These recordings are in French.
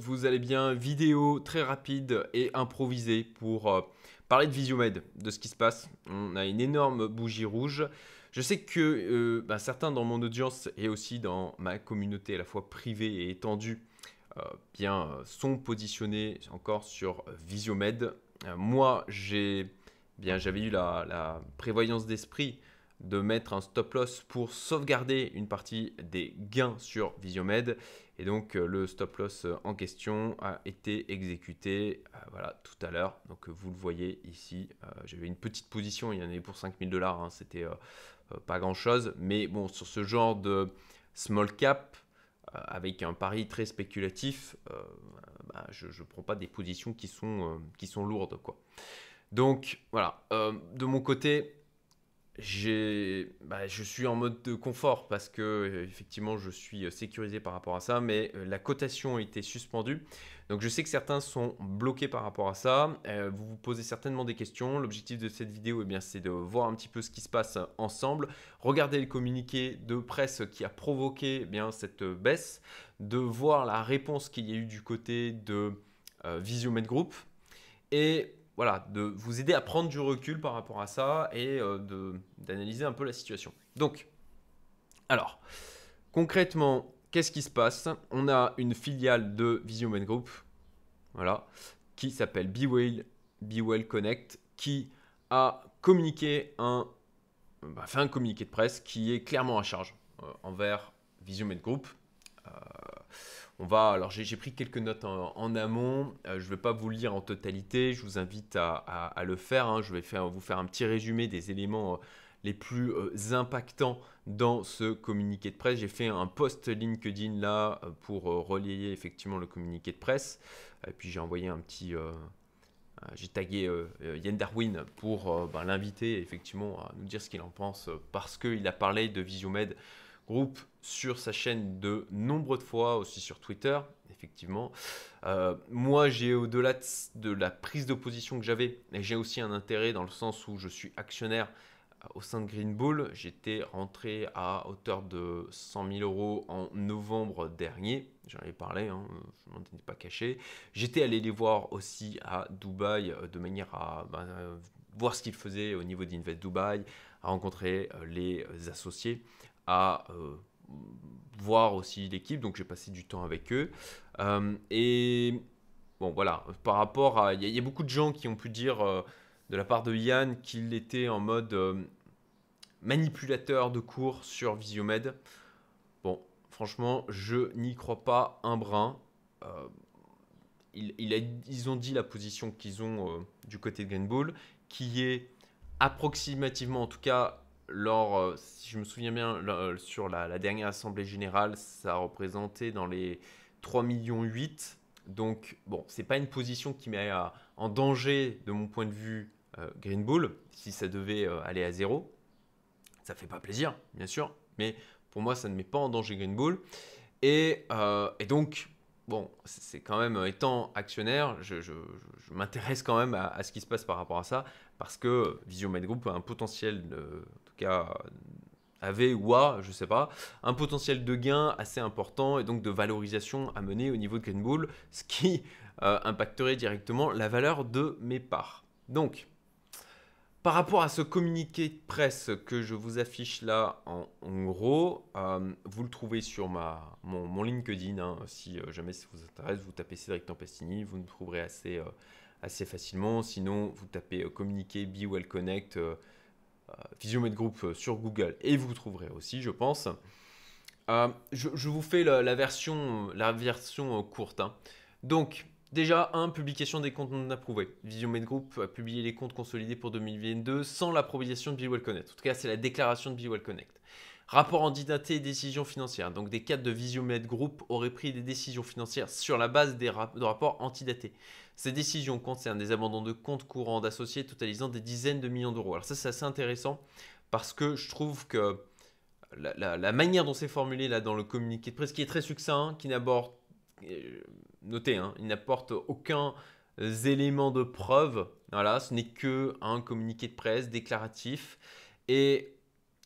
Vous allez bien, vidéo très rapide et improvisée pour euh, parler de Visiomed, de ce qui se passe. On a une énorme bougie rouge. Je sais que euh, bah, certains dans mon audience et aussi dans ma communauté à la fois privée et étendue euh, bien, sont positionnés encore sur Visiomed. moi, j'ai bien, j'avais eu la prévoyance d'esprit de mettre un stop loss pour sauvegarder une partie des gains sur Visiomed. Et donc euh, le stop loss euh, en question a été exécuté euh, voilà, tout à l'heure. Donc vous le voyez ici, j'avais une petite position, il y en avait pour 5000 dollars, hein, c'était pas grand chose. Mais bon, sur ce genre de small cap, avec un pari très spéculatif, bah, je ne prends pas des positions qui sont, qui sont lourdes. Quoi. Donc voilà, de mon côté, j'ai, bah, je suis en mode de confort parce que euh, effectivement je suis euh, sécurisé par rapport à ça, mais euh, la cotation a été suspendue. Donc je sais que certains sont bloqués par rapport à ça. vous vous posez certainement des questions. L'objectif de cette vidéo, eh bien, c'est de voir un petit peu ce qui se passe ensemble. Regardez le communiqué de presse qui a provoqué eh bien, cette baisse, de voir la réponse qu'il y a eu du côté de euh, Visiomed Group et voilà, de vous aider à prendre du recul par rapport à ça et euh, d'analyser un peu la situation. Donc, alors, concrètement, qu'est-ce qui se passe On a une filiale de Main Group, voilà, qui s'appelle BeWell, BeWell Connect, qui a communiqué un, bah, fait un communiqué de presse qui est clairement à charge euh, envers envers Main Group. Euh, on va, alors j'ai pris quelques notes en, amont, euh, je ne vais pas vous le lire en totalité, je vous invite à, le faire, hein. je vais vous faire un petit résumé des éléments euh, les plus euh, impactants dans ce communiqué de presse. J'ai fait un post LinkedIn là pour relayer effectivement le communiqué de presse, et puis j'ai envoyé un petit... j'ai tagué Yann Darwin pour ben, l'inviter effectivement à nous dire ce qu'il en pense parce qu'il a parlé de Visiomed groupe sur sa chaîne de nombreuses fois, aussi sur Twitter, effectivement. Euh, moi, j'ai au-delà de, la prise de position que j'avais, j'ai aussi un intérêt dans le sens où je suis actionnaire euh, au sein de Green Bull. J'étais rentré à hauteur de 100 000 euros en novembre dernier. J'en ai parlé, hein, je ne m'en pas caché. J'étais allé les voir aussi à Dubaï euh, de manière à ben, voir ce qu'ils faisaient au niveau d'Invest Dubaï, à rencontrer les associés, à euh, voir aussi l'équipe, donc j'ai passé du temps avec eux. Euh, et bon, voilà, par rapport à. Il y, a beaucoup de gens qui ont pu dire euh, de la part de Yann qu'il était en mode manipulateur de cours sur Visiomed. Bon, franchement, je n'y crois pas un brin. il, a, ils ont dit la position qu'ils ont du côté de Green Bull, qui est approximativement, en tout cas, lors, euh, si je me souviens bien, euh, sur la, dernière assemblée générale, ça représentait dans les 3,8 millions. Donc, bon, n'est pas une position qui met en danger, de mon point de vue, euh, Green Bull, si ça devait aller à zéro. Ça fait pas plaisir, bien sûr, mais pour moi, ça ne met pas en danger Green Bull. et donc, bon, c'est quand même, euh, étant actionnaire, je, m'intéresse quand même à, ce qui se passe par rapport à ça, parce que VisionMed Group a un potentiel, de, en tout cas euh, avait ou a, je sais pas, un potentiel de gain assez important et donc de valorisation à mener au niveau de Green ce qui euh, impacterait directement la valeur de mes parts. Donc, par rapport à ce communiqué de presse que je vous affiche là, en, gros, euh, vous le trouvez sur ma, mon, LinkedIn. Hein. si euh, jamais ça vous intéresse, vous tapez Cédric Tempestini, vous le trouverez assez, euh, assez facilement. Sinon, vous tapez communiqué Be Well Connect, Physiomed Group sur Google et vous trouverez aussi, je pense. Je, vous fais la, version, la version courte. Hein. Donc, Déjà, un Publication des comptes non approuvés. VisionMed Group a publié les comptes consolidés pour 2022 sans l'approbation de BWell Connect. En tout cas, c'est la déclaration de BWell Connect. Rapport antidaté et décision financière. Donc, des cadres de VisionMed Group auraient pris des décisions financières sur la base des de rapports antidatés. Ces décisions concernent des abandons de comptes courants d'associés totalisant des dizaines de millions d'euros. Alors, ça, c'est assez intéressant parce que je trouve que la, manière dont c'est formulé là dans le communiqué de presse, qui est très succinct, qui n'aborde euh, notez, hein. il n'apporte aucun élément de preuve. Voilà, ce n'est que un communiqué de presse déclaratif et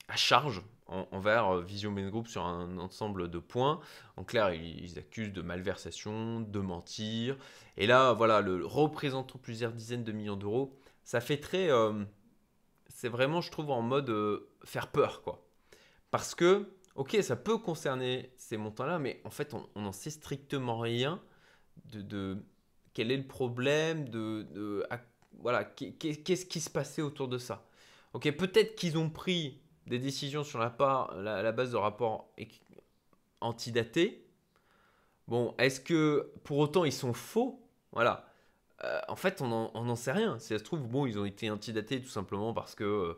à charge envers euh, Vision Main Group sur un ensemble de points. En clair, ils accusent de malversation, de mentir. Et là, voilà, le représentant plusieurs dizaines de millions d'euros, ça fait très... Euh, c'est vraiment, je trouve, en mode faire peur, quoi. Parce que ok, ça peut concerner ces montants-là, mais en fait, on n'en sait strictement rien de, de, quel est le problème, de, de voilà, qu'est-ce qui se passait autour de ça. Ok, peut-être qu'ils ont pris des décisions sur la, la, base de rapports antidatés. Bon, est-ce que pour autant ils sont faux Voilà. Euh, en fait, on n'en sait rien. Si ça se trouve, bon, ils ont été antidatés tout simplement parce que euh,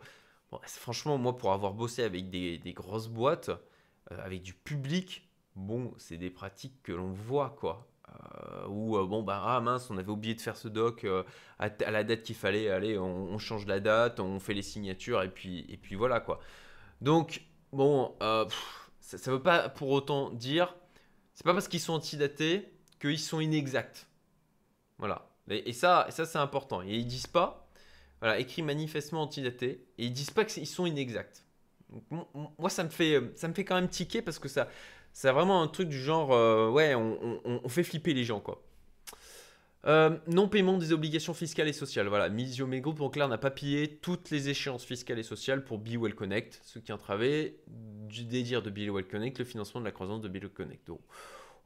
franchement, moi, pour avoir bossé avec des, grosses boîtes, euh, avec du public, bon, c'est des pratiques que l'on voit, quoi. Euh, ou euh, bon bah ah mince on avait oublié de faire ce doc à, la date qu'il fallait allez on, change la date on fait les signatures et puis et puis voilà quoi donc bon ça, ça, veut pas pour autant dire c'est pas parce qu'ils sont antidatés qu'ils sont inexacts voilà et, ça et ça c'est important et ils disent pas écrit manifestement antidaté, et ils disent pas qu'ils sont inexacts. moi, ça me, fait, euh, ça me fait quand même tiquer parce que ça, c'est vraiment un truc du genre, euh, ouais, on, fait flipper les gens, quoi. Euh, non-paiement des obligations fiscales et sociales. Voilà, Misiomé Donc pour clair, n'a pas pillé toutes les échéances fiscales et sociales pour Well Connect, ce qui entravait du délire de Well Connect, le financement de la croissance de Well Connect. Donc,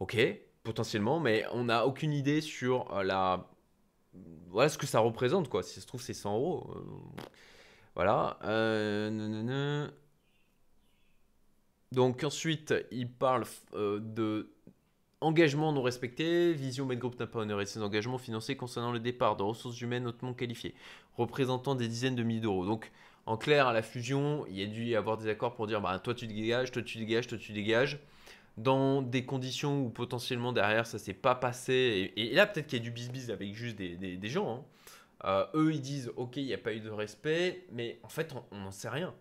ok, potentiellement, mais on n'a aucune idée sur la voilà ce que ça représente, quoi. Si ça se trouve, c'est 100 euros. Euh, voilà. Euh, Donc ensuite, il parle euh, de engagements non respecté, Vision Group n'a pas honoré ses engagements financiers concernant le départ de ressources humaines hautement qualifiées, représentant des dizaines de milliers d'euros. Donc en clair, à la fusion, il y a dû y avoir des accords pour dire bah, toi tu dégages, toi tu dégages, toi tu dégages dans des conditions où potentiellement derrière ça s'est pas passé, et, là peut-être qu'il y a du bisbis bis avec juste des, des, gens, hein. euh, eux ils disent ok il n'y a pas eu de respect, mais en fait on n'en sait rien.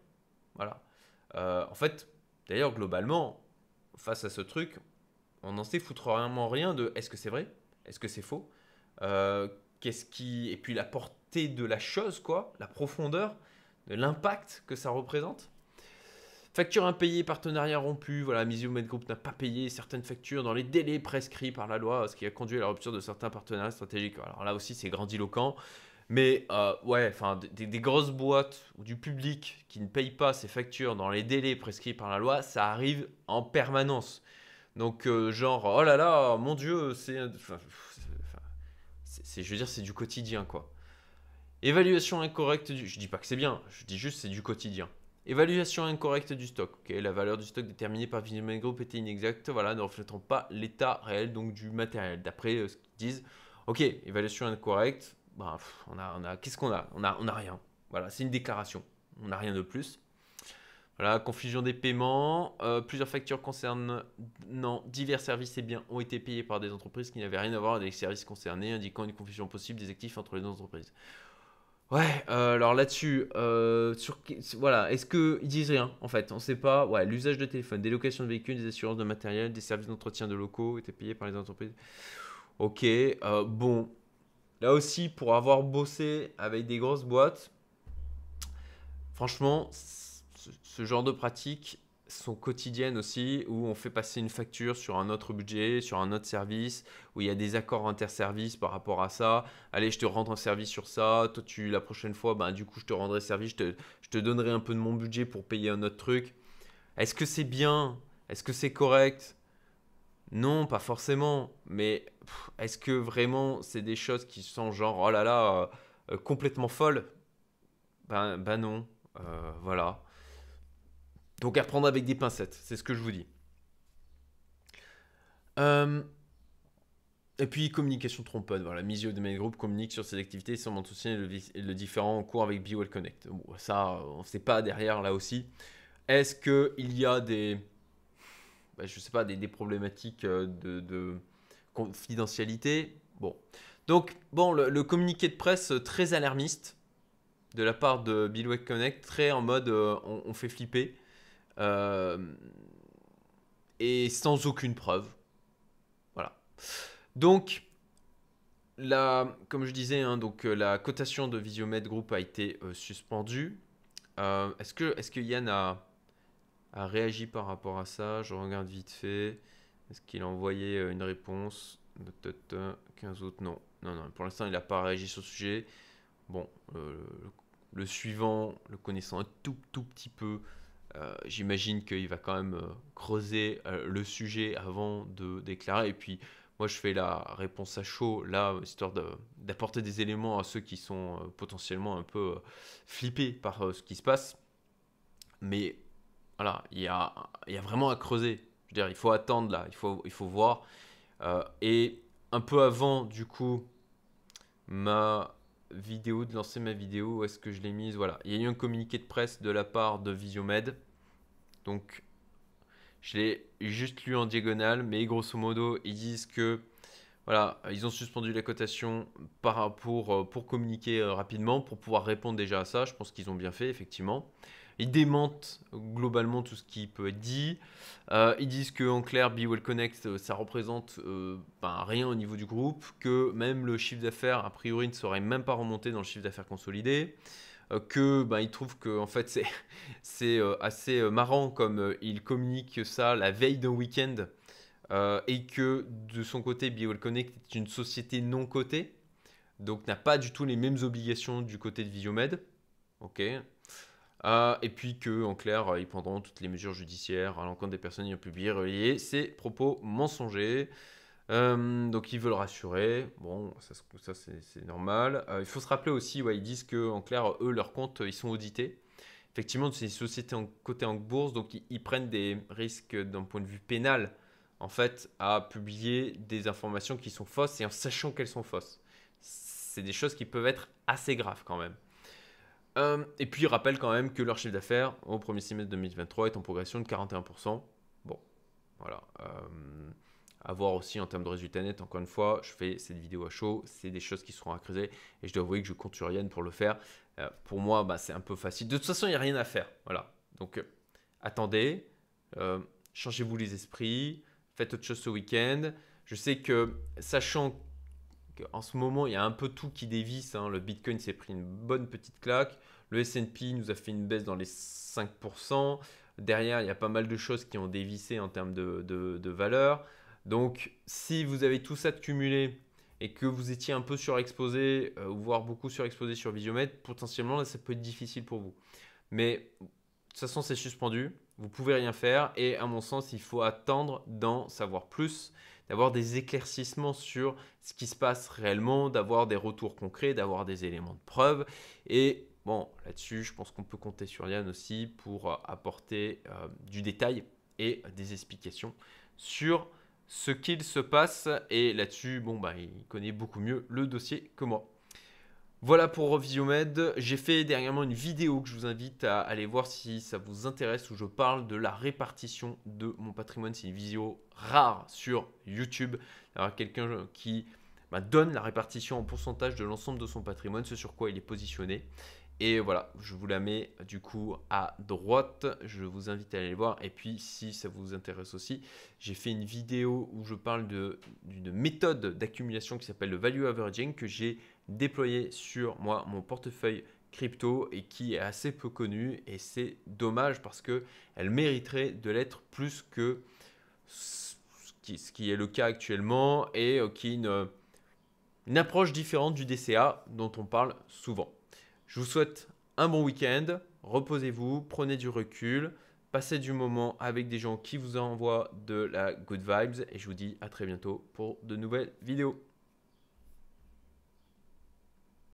Voilà. Euh, en fait, d'ailleurs globalement, face à ce truc, on n'en sait foutre vraiment rien de est-ce que c'est vrai, est-ce que c'est faux, euh, qu'est-ce qui... Et puis la portée de la chose, quoi, la profondeur, de l'impact que ça représente. Facture impayée, partenariat rompu, voilà, Med Group n'a pas payé certaines factures dans les délais prescrits par la loi, ce qui a conduit à la rupture de certains partenariats stratégiques. Alors là aussi, c'est grandiloquent. Mais euh, ouais, enfin, des, grosses boîtes ou du public qui ne paye pas ses factures dans les délais prescrits par la loi, ça arrive en permanence. Donc euh, genre, oh là là, mon Dieu, c'est, c'est, je veux dire, c'est du quotidien quoi. Évaluation incorrecte je dis pas que c'est bien, je dis juste c'est du quotidien. Évaluation incorrecte du stock. la valeur du stock déterminée par Vision Group était inexacte, voilà, ne reflétant pas l'état réel donc du matériel. D'après euh, ce qu'ils disent, ok, évaluation incorrecte, bah, on qu'est-ce qu'on a On a, rien. Voilà, c'est une déclaration. On n'a rien de plus. Voilà, confusion des paiements. Euh, plusieurs factures concernant divers services et biens ont été payés par des entreprises qui n'avaient rien à voir avec les services concernés, indiquant une confusion possible des actifs entre les deux entreprises. Ouais, euh, alors là-dessus, euh, sur, voilà, est-ce qu'ils disent rien en fait On ne sait pas. Ouais, l'usage de téléphone, des locations de véhicules, des assurances de matériel, des services d'entretien de locaux étaient payés par les entreprises. Ok, euh, bon, là aussi, pour avoir bossé avec des grosses boîtes, franchement, ce genre de pratique, sont quotidiennes aussi, où on fait passer une facture sur un autre budget, sur un autre service, où il y a des accords inter interservices par rapport à ça. Allez, je te rends un service sur ça. Toi, tu, la prochaine fois, ben, du coup, je te rendrai service, je te, donnerai un peu de mon budget pour payer un autre truc. Est-ce que c'est bien Est-ce que c'est correct Non, pas forcément. Mais est-ce que vraiment c'est des choses qui sont genre, oh là là, euh, complètement folles ben, ben non. Euh, voilà. Donc à reprendre avec des pincettes, c'est ce que je vous dis. Euh, et puis communication trompeuse. voilà, Misio de mes Group communique sur ses activités sans m'en le, différent en cours avec BeWell Connect. Bon, ça, on ne sait pas derrière là aussi. Est-ce qu'il y a des, bah, je sais pas, des, problématiques euh, de, confidentialité Bon, donc bon, le, communiqué de presse euh, très alarmiste de la part de BeWell Connect, très en mode on, fait flipper. Euh, et sans aucune preuve. Voilà. Donc, la, comme je disais, hein, donc, euh, la cotation de Visiomed Group a été euh, suspendue. Est-ce que, est que Yann a, a, réagi par rapport à ça Je regarde vite fait. Est-ce qu'il a envoyé une réponse 15 autres, non. Non, non, pour l'instant, il n'a pas réagi sur le sujet. Bon, le, le, suivant, le connaissant un tout, tout petit peu, euh, j'imagine qu'il va quand même euh, creuser euh, le sujet avant de déclarer. Et puis, moi, je fais la réponse à chaud, là, histoire d'apporter des éléments à ceux qui sont potentiellement un peu flippés par ce qui se passe. Mais voilà, il y a, vraiment à creuser. Je veux dire, il faut attendre là, il faut, il faut voir. et un peu avant, du coup, ma vidéo, de lancer ma vidéo, est-ce que je l'ai mise Voilà, il y a eu un communiqué de presse de la part de Visiomed donc, je l'ai juste lu en diagonale, mais grosso modo, ils disent que voilà, ils ont suspendu la cotation pour, euh, pour, communiquer euh, rapidement, pour pouvoir répondre déjà à ça. Je pense qu'ils ont bien fait, effectivement. Ils démentent globalement tout ce qui peut être dit. Euh, ils disent qu'en clair, Be Well Connect, ça représente ben, rien au niveau du groupe, que même le chiffre d'affaires, a priori, ne saurait même pas remonter dans le chiffre d'affaires consolidé. Euh, que ben, il trouve que en fait c'est euh, assez euh, marrant comme il communique ça la veille d'un week-end et que de son côté BioWell Connect est une société non cotée donc n'a pas du tout les mêmes obligations du côté de Visiomed ok et puis que en clair ils prendront toutes les mesures judiciaires à l'encontre des personnes ont publié ces propos mensongers euh, donc ils veulent rassurer, bon, ça, c'est normal. Euh, il faut se rappeler aussi, ouais, ils disent qu'en clair, eux, leurs comptes, ils sont audités. Effectivement, c'est une société en, cotée en bourse, donc ils, prennent des risques d'un point de vue pénal, en fait, à publier des informations qui sont fausses et en sachant qu'elles sont fausses. C'est des choses qui peuvent être assez graves quand même. Euh, et puis, ils rappellent quand même que leur chiffre d'affaires au premier semestre 2023 est en progression de 41%. Bon, voilà. Avoir aussi en termes de résultats nets. Encore une fois, je fais cette vidéo à chaud, c'est des choses qui seront à creuser et je dois avouer que je compte sur Yann pour le faire. Euh, pour moi, bah, c'est un peu facile. De toute façon, il n'y a rien à faire. Voilà. Donc, euh, attendez, euh, changez-vous les esprits, faites autre chose ce week-end. Je sais que, sachant qu'en ce moment, il y a un peu tout qui dévisse, hein, le Bitcoin s'est pris une bonne petite claque, le SP nous a fait une baisse dans les 5%. Derrière, il y a pas mal de choses qui ont dévissé en termes de, de valeur. Donc, si vous avez tout ça de cumulé et que vous étiez un peu surexposé, euh, ou voire beaucoup surexposé sur Visiomètre, potentiellement, là, ça peut être difficile pour vous. Mais de toute façon, c'est suspendu. Vous pouvez rien faire. Et à mon sens, il faut attendre d'en savoir plus, d'avoir des éclaircissements sur ce qui se passe réellement, d'avoir des retours concrets, d'avoir des éléments de preuve. Et bon, là-dessus, je pense qu'on peut compter sur Yann aussi pour euh, apporter euh, du détail et des explications sur ce qu'il se passe. Et là-dessus, bon, bah, il connaît beaucoup mieux le dossier que moi. Voilà pour Revisiomed. J'ai fait dernièrement une vidéo que je vous invite à aller voir si ça vous intéresse où je parle de la répartition de mon patrimoine. C'est une vidéo rare sur YouTube. Alors quelqu'un qui bah, donne la répartition en pourcentage de l'ensemble de son patrimoine, ce sur quoi il est positionné. Et voilà, je vous la mets du coup à droite. Je vous invite à aller le voir. Et puis, si ça vous intéresse aussi, j'ai fait une vidéo où je parle d'une méthode d'accumulation qui s'appelle le value averaging que j'ai déployé sur moi, mon portefeuille crypto et qui est assez peu connue. Et c'est dommage parce que elle mériterait de l'être plus que ce qui, est le cas actuellement et euh, qui est une approche différente du DCA dont on parle souvent. Je vous souhaite un bon week-end. Reposez-vous, prenez du recul, passez du moment avec des gens qui vous envoient de la good vibes. Et je vous dis à très bientôt pour de nouvelles vidéos.